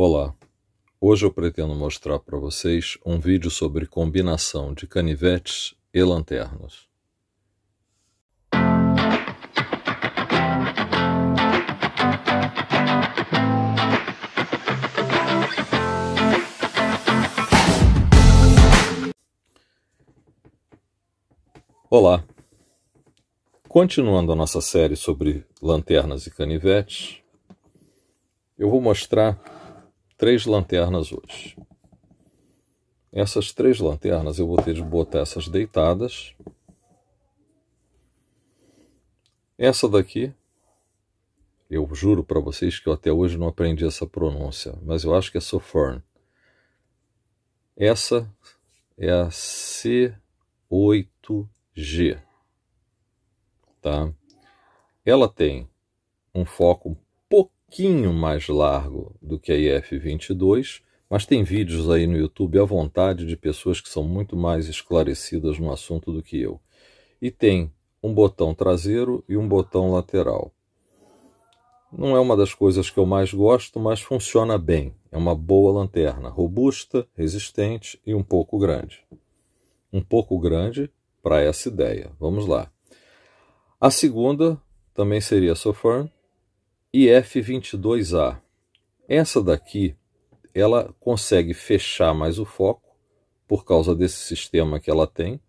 Olá, hoje eu pretendo mostrar para vocês um vídeo sobre combinação de canivetes e lanternas. Olá! Continuando a nossa série sobre lanternas e canivetes, eu vou mostrar três lanternas hoje. Essas três lanternas eu vou ter de botar essas deitadas. Essa daqui, eu juro para vocês que eu até hoje não aprendi essa pronúncia, mas eu acho que é Sofern. Essa é a C8G. Tá? Ela tem um foco um pouquinho mais largo do que a if 22, mas tem vídeos aí no YouTube à vontade de pessoas que são muito mais esclarecidas no assunto do que eu. E tem um botão traseiro e um botão lateral. Não é uma das coisas que eu mais gosto, mas funciona bem. É uma boa lanterna, robusta, resistente e um pouco grande. Um pouco grande para essa ideia. Vamos lá. A segunda também seria a Sofern IF22A. Essa daqui, ela consegue fechar mais o foco por causa desse sistema que ela tem.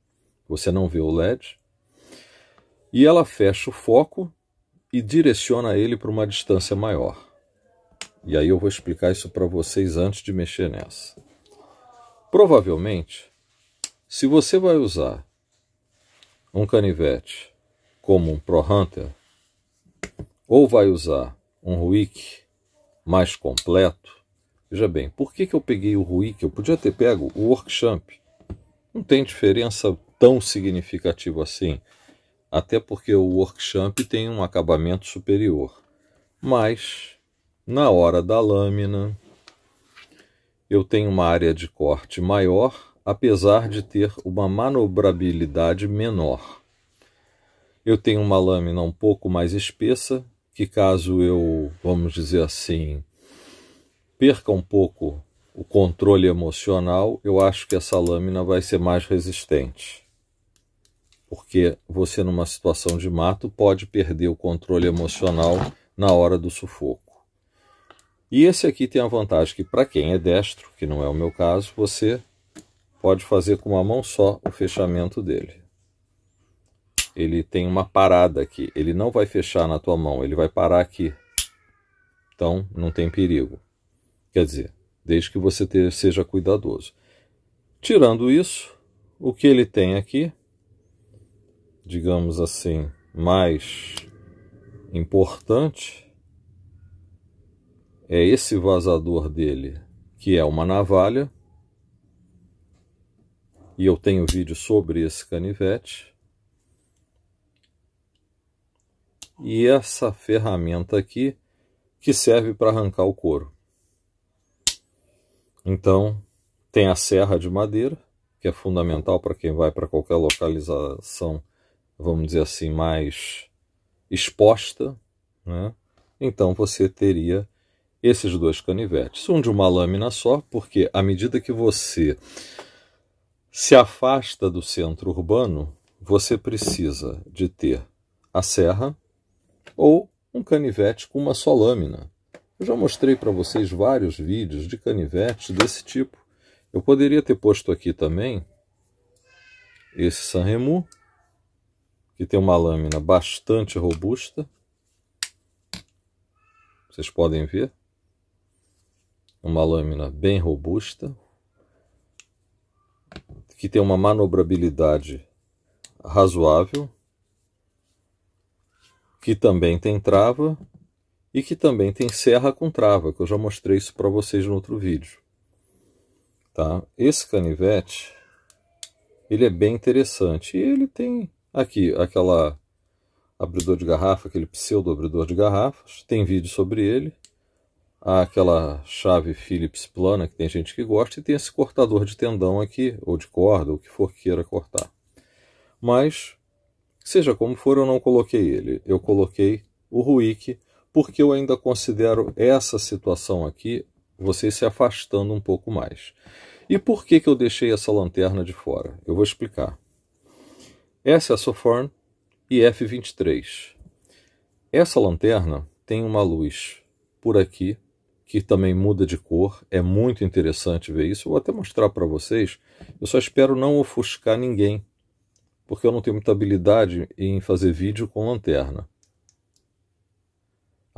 Você não vê o LED. E ela fecha o foco e direciona ele para uma distância maior. E aí eu vou explicar isso para vocês antes de mexer nessa. Provavelmente, se você vai usar um canivete como um Pro Hunter, ou vai usar um Ruik mais completo. Veja bem, por que, que eu peguei o Rui, que eu podia ter pego o Workshop? Não tem diferença tão significativa assim, até porque o Workshop tem um acabamento superior. Mas, na hora da lâmina, eu tenho uma área de corte maior, apesar de ter uma manobrabilidade menor. Eu tenho uma lâmina um pouco mais espessa, que caso eu, vamos dizer assim, perca um pouco o controle emocional, eu acho que essa lâmina vai ser mais resistente. Porque você, numa situação de mato, pode perder o controle emocional na hora do sufoco. E esse aqui tem a vantagem que, para quem é destro, que não é o meu caso, você pode fazer com uma mão só o fechamento dele. Ele tem uma parada aqui, ele não vai fechar na tua mão, ele vai parar aqui. Então, não tem perigo. Quer dizer, desde que você seja cuidadoso. Tirando isso, o que ele tem aqui, digamos assim, mais importante é esse vazador dele, que é uma navalha. E eu tenho vídeo sobre esse canivete. E essa ferramenta aqui, que serve para arrancar o couro. Então, tem a serra de madeira, que é fundamental para quem vai para qualquer localização, vamos dizer assim, mais exposta. Né? Então, você teria esses dois canivetes. Um de uma lâmina só, porque à medida que você se afasta do centro urbano, você precisa de ter a serra ou um canivete com uma só lâmina. Eu já mostrei para vocês vários vídeos de canivetes desse tipo. Eu poderia ter posto aqui também esse Remo, que tem uma lâmina bastante robusta. Vocês podem ver. Uma lâmina bem robusta, que tem uma manobrabilidade razoável, que também tem trava e que também tem serra com trava, que eu já mostrei isso para vocês no outro vídeo. Tá? Esse canivete, ele é bem interessante. E ele tem aqui aquela abridor de garrafa, aquele pseudo abridor de garrafas, tem vídeo sobre ele. Há aquela chave Phillips plana que tem gente que gosta e tem esse cortador de tendão aqui, ou de corda, ou o que for queira cortar. Mas, seja como for, eu não coloquei ele. Eu coloquei o Ruik porque eu ainda considero essa situação aqui vocês se afastando um pouco mais. E por que, que eu deixei essa lanterna de fora? Eu vou explicar. Essa é a Soforn IF-23. Essa lanterna tem uma luz por aqui, que também muda de cor, é muito interessante ver isso. Eu vou até mostrar para vocês, eu só espero não ofuscar ninguém, porque eu não tenho muita habilidade em fazer vídeo com lanterna.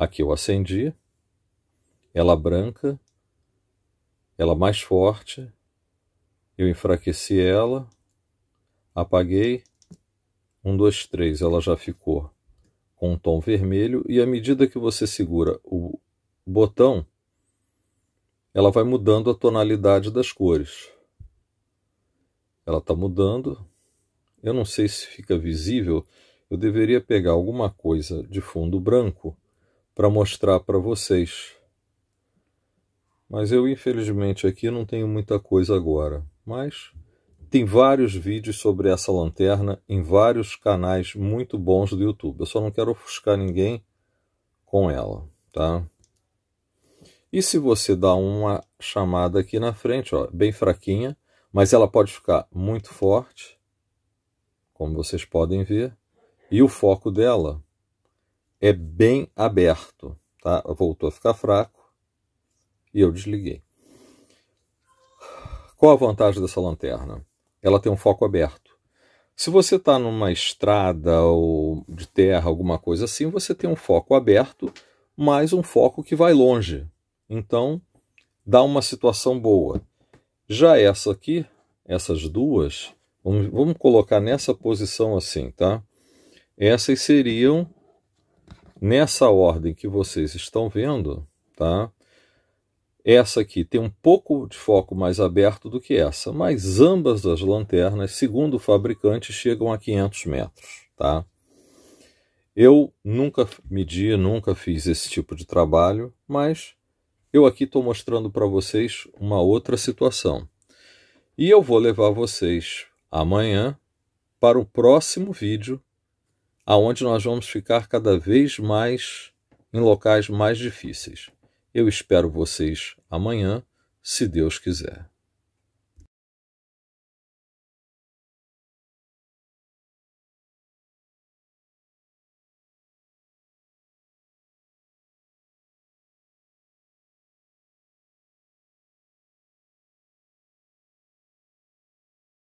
Aqui eu acendi, ela branca, ela mais forte, eu enfraqueci ela, apaguei, um, dois, três, ela já ficou com um tom vermelho e à medida que você segura o botão, ela vai mudando a tonalidade das cores. Ela está mudando. Eu não sei se fica visível. Eu deveria pegar alguma coisa de fundo branco para mostrar para vocês. Mas eu, infelizmente, aqui não tenho muita coisa agora. Mas tem vários vídeos sobre essa lanterna em vários canais muito bons do YouTube. Eu só não quero ofuscar ninguém com ela, tá? E se você dá uma chamada aqui na frente, ó, bem fraquinha, mas ela pode ficar muito forte, como vocês podem ver, e o foco dela é bem aberto, tá? Voltou a ficar fraco e eu desliguei. Qual a vantagem dessa lanterna? Ela tem um foco aberto. Se você está numa estrada ou de terra, alguma coisa assim, você tem um foco aberto, mais um foco que vai longe. Então, dá uma situação boa. Já essa aqui, essas duas, vamos, vamos colocar nessa posição assim, tá? Essas seriam nessa ordem que vocês estão vendo, tá? Essa aqui tem um pouco de foco mais aberto do que essa, mas ambas as lanternas, segundo o fabricante, chegam a 500 metros, tá? Eu nunca medi, nunca fiz esse tipo de trabalho, mas eu aqui estou mostrando para vocês uma outra situação. E eu vou levar vocês amanhã para o próximo vídeo aonde nós vamos ficar cada vez mais em locais mais difíceis. Eu espero vocês amanhã, se Deus quiser.